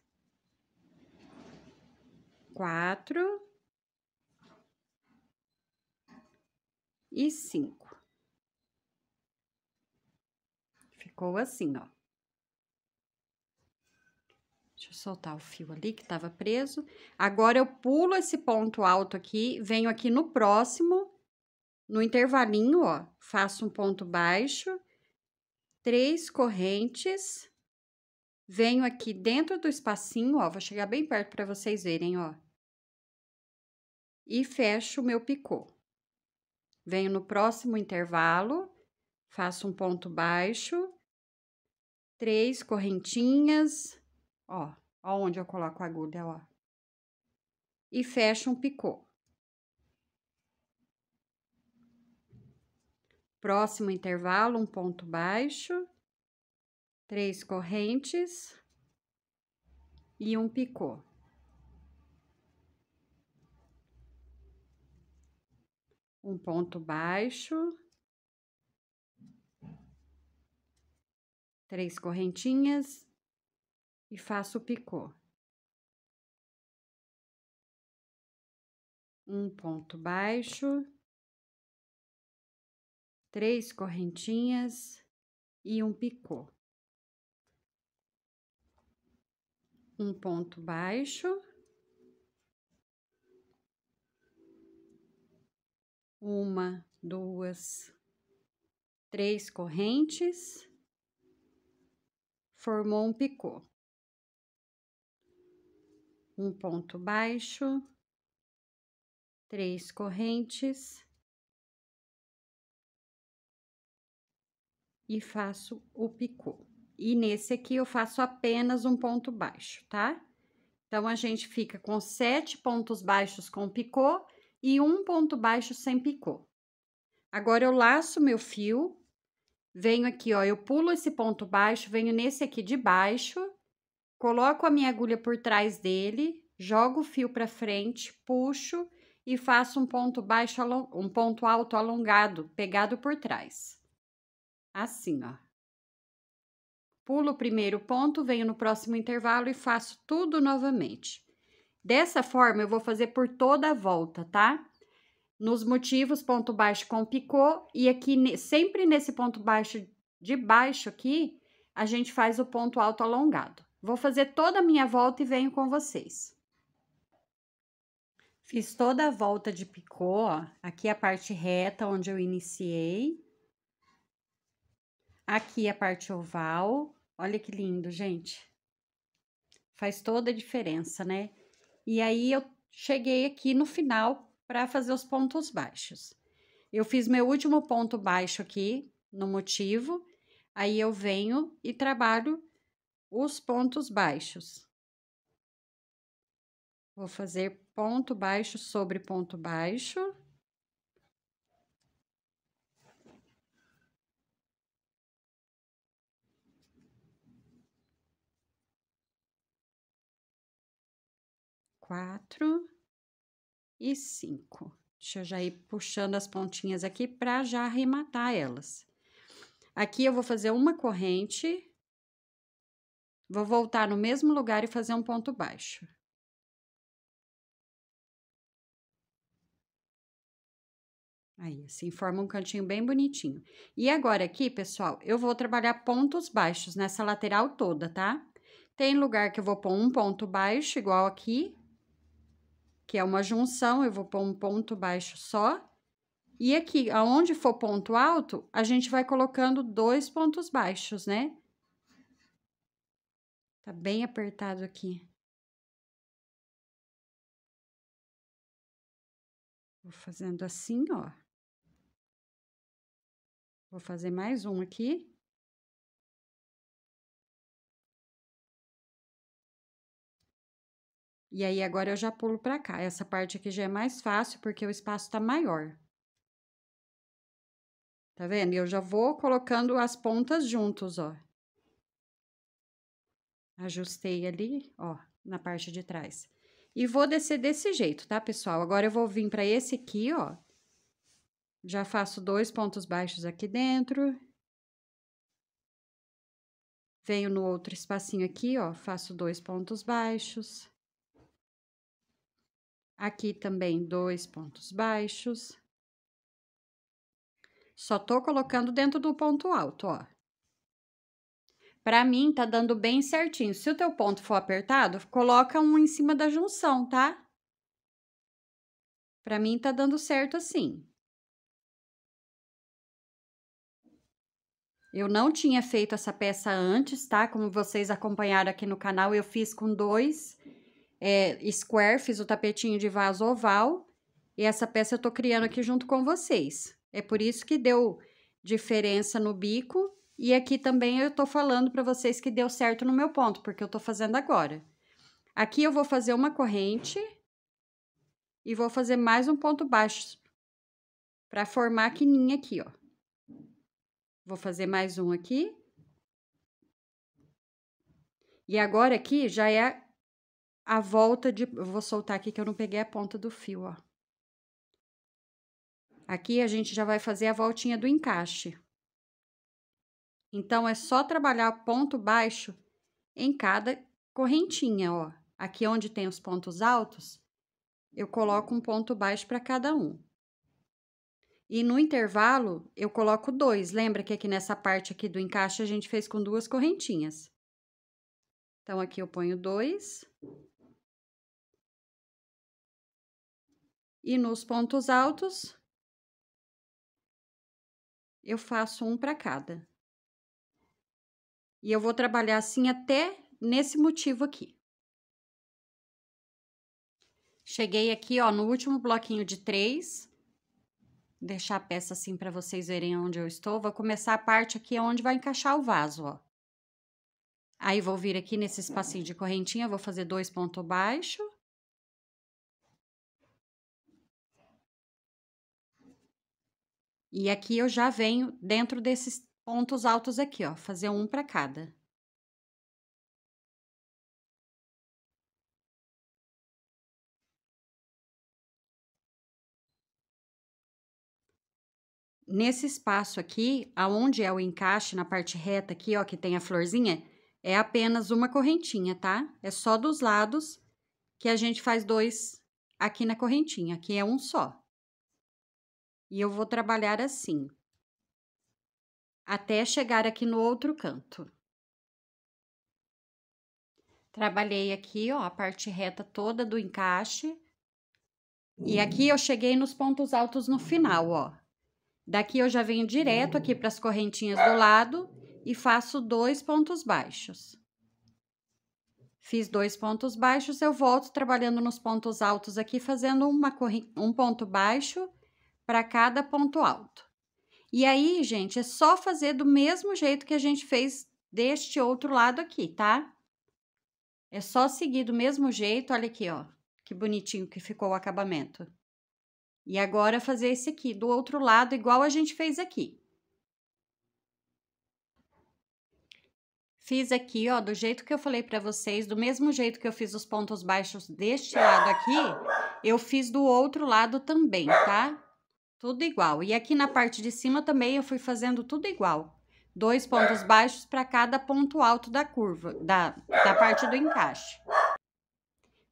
Quatro. E cinco. ficou assim, ó. Deixa eu soltar o fio ali que tava preso. Agora, eu pulo esse ponto alto aqui, venho aqui no próximo, no intervalinho, ó, faço um ponto baixo, três correntes, venho aqui dentro do espacinho, ó, vou chegar bem perto para vocês verem, ó. E fecho o meu picô. Venho no próximo intervalo, faço um ponto baixo, três correntinhas, ó, aonde eu coloco a agulha, ó. E fecho um picô. Próximo intervalo, um ponto baixo, três correntes e um picô. Um ponto baixo, três correntinhas e faço o picô. Um ponto baixo, três correntinhas e um picô. Um ponto baixo, uma, duas, três correntes formou um picô. Um ponto baixo, três correntes e faço o picô. E nesse aqui eu faço apenas um ponto baixo, tá? Então, a gente fica com sete pontos baixos com picô e um ponto baixo sem picô. Agora, eu laço meu fio venho aqui, ó, eu pulo esse ponto baixo, venho nesse aqui de baixo, coloco a minha agulha por trás dele, jogo o fio para frente, puxo e faço um ponto baixo, um ponto alto alongado, pegado por trás. Assim, ó. Pulo o primeiro ponto, venho no próximo intervalo e faço tudo novamente. Dessa forma, eu vou fazer por toda a volta, tá? nos motivos, ponto baixo com picô, e aqui sempre nesse ponto baixo de baixo aqui, a gente faz o ponto alto alongado. Vou fazer toda a minha volta e venho com vocês. Fiz toda a volta de picô, ó, aqui é a parte reta onde eu iniciei. Aqui é a parte oval, olha que lindo, gente. Faz toda a diferença, né? E aí eu cheguei aqui no final para fazer os pontos baixos. Eu fiz meu último ponto baixo aqui no motivo, aí eu venho e trabalho os pontos baixos. Vou fazer ponto baixo sobre ponto baixo. Quatro e 5. Deixa eu já ir puxando as pontinhas aqui para já arrematar elas. Aqui eu vou fazer uma corrente, vou voltar no mesmo lugar e fazer um ponto baixo. Aí, assim, forma um cantinho bem bonitinho. E agora aqui, pessoal, eu vou trabalhar pontos baixos nessa lateral toda, tá? Tem lugar que eu vou pôr um ponto baixo, igual aqui, que é uma junção, eu vou pôr um ponto baixo só. E aqui, aonde for ponto alto, a gente vai colocando dois pontos baixos, né? Tá bem apertado aqui. Vou fazendo assim, ó. Vou fazer mais um aqui. E aí agora eu já pulo para cá. Essa parte aqui já é mais fácil porque o espaço está maior. Tá vendo? eu já vou colocando as pontas juntos, ó. Ajustei ali, ó, na parte de trás. E vou descer desse jeito, tá, pessoal? Agora eu vou vir para esse aqui, ó. Já faço dois pontos baixos aqui dentro. Venho no outro espacinho aqui, ó, faço dois pontos baixos. Aqui também dois pontos baixos. Só tô colocando dentro do ponto alto, ó. Pra mim, tá dando bem certinho. Se o teu ponto for apertado, coloca um em cima da junção, tá? Pra mim, tá dando certo assim. Eu não tinha feito essa peça antes, tá? Como vocês acompanharam aqui no canal, eu fiz com dois é, square, fiz o tapetinho de vaso oval. E essa peça eu tô criando aqui junto com vocês. É por isso que deu diferença no bico. E aqui também eu tô falando para vocês que deu certo no meu ponto, porque eu tô fazendo agora. Aqui eu vou fazer uma corrente e vou fazer mais um ponto baixo para formar a quininha aqui, ó. Vou fazer mais um aqui. E agora aqui já é a volta de. Vou soltar aqui que eu não peguei a ponta do fio, ó. Aqui a gente já vai fazer a voltinha do encaixe. Então, é só trabalhar ponto baixo em cada correntinha, ó. Aqui onde tem os pontos altos, eu coloco um ponto baixo para cada um. E no intervalo, eu coloco dois. Lembra que aqui nessa parte aqui do encaixe, a gente fez com duas correntinhas. Então, aqui eu ponho dois. E nos pontos altos, eu faço um para cada. E eu vou trabalhar assim até nesse motivo aqui. Cheguei aqui, ó, no último bloquinho de três. Vou deixar a peça assim para vocês verem onde eu estou. Vou começar a parte aqui onde vai encaixar o vaso, ó. Aí, vou vir aqui nesse espacinho de correntinha, vou fazer dois pontos baixo. E aqui eu já venho dentro desses pontos altos aqui, ó, fazer um para cada. Nesse espaço aqui, aonde é o encaixe na parte reta aqui, ó, que tem a florzinha, é apenas uma correntinha, tá? É só dos lados que a gente faz dois aqui na correntinha, aqui é um só. E eu vou trabalhar assim, até chegar aqui no outro canto. Trabalhei aqui, ó, a parte reta toda do encaixe. E aqui eu cheguei nos pontos altos no final, ó. Daqui eu já venho direto aqui para as correntinhas do lado e faço dois pontos baixos. Fiz dois pontos baixos, eu volto trabalhando nos pontos altos aqui, fazendo uma um ponto baixo para cada ponto alto. E aí, gente, é só fazer do mesmo jeito que a gente fez deste outro lado aqui, tá? É só seguir do mesmo jeito, olha aqui, ó. Que bonitinho que ficou o acabamento. E agora fazer esse aqui do outro lado igual a gente fez aqui. Fiz aqui, ó, do jeito que eu falei para vocês, do mesmo jeito que eu fiz os pontos baixos deste lado aqui, eu fiz do outro lado também, tá? Tudo igual. E aqui na parte de cima também eu fui fazendo tudo igual. Dois pontos baixos para cada ponto alto da curva, da, da parte do encaixe.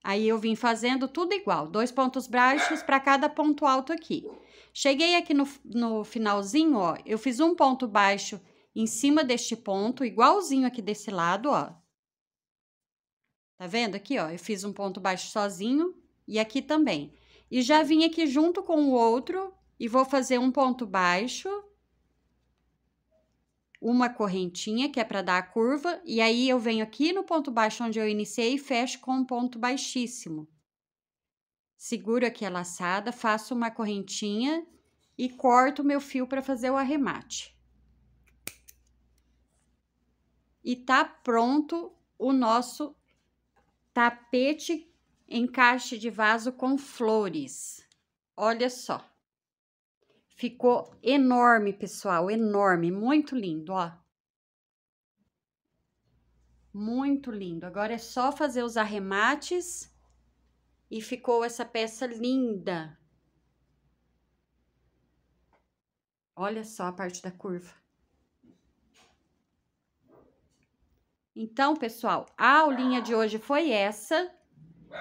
Aí eu vim fazendo tudo igual, dois pontos baixos para cada ponto alto aqui. Cheguei aqui no, no finalzinho, ó, eu fiz um ponto baixo em cima deste ponto, igualzinho aqui desse lado, ó. Tá vendo aqui, ó? Eu fiz um ponto baixo sozinho e aqui também. E já vim aqui junto com o outro e vou fazer um ponto baixo, uma correntinha que é para dar a curva, e aí eu venho aqui no ponto baixo onde eu iniciei e fecho com um ponto baixíssimo. Seguro aqui a laçada, faço uma correntinha e corto o meu fio para fazer o arremate. E tá pronto o nosso tapete encaixe de vaso com flores. Olha só. Ficou enorme, pessoal, enorme, muito lindo, ó. Muito lindo. Agora é só fazer os arremates e ficou essa peça linda. Olha só a parte da curva. Então, pessoal, a aulinha de hoje foi essa.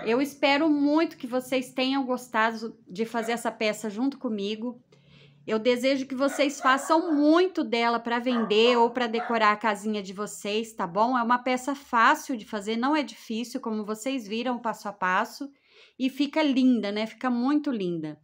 Eu espero muito que vocês tenham gostado de fazer essa peça junto comigo. Eu desejo que vocês façam muito dela para vender ou para decorar a casinha de vocês, tá bom? É uma peça fácil de fazer, não é difícil, como vocês viram passo a passo, e fica linda, né? Fica muito linda.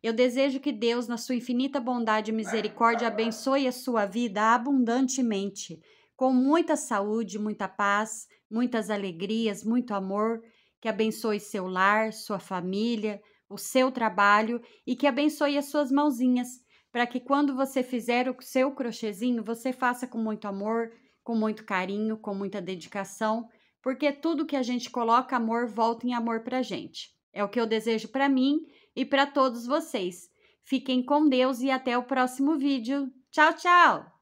Eu desejo que Deus, na sua infinita bondade e misericórdia, abençoe a sua vida abundantemente, com muita saúde, muita paz, muitas alegrias, muito amor, que abençoe seu lar, sua família, o seu trabalho e que abençoe as suas mãozinhas para que quando você fizer o seu crochêzinho, você faça com muito amor, com muito carinho, com muita dedicação, porque tudo que a gente coloca amor volta em amor para gente. É o que eu desejo para mim e para todos vocês. Fiquem com Deus e até o próximo vídeo. Tchau, tchau!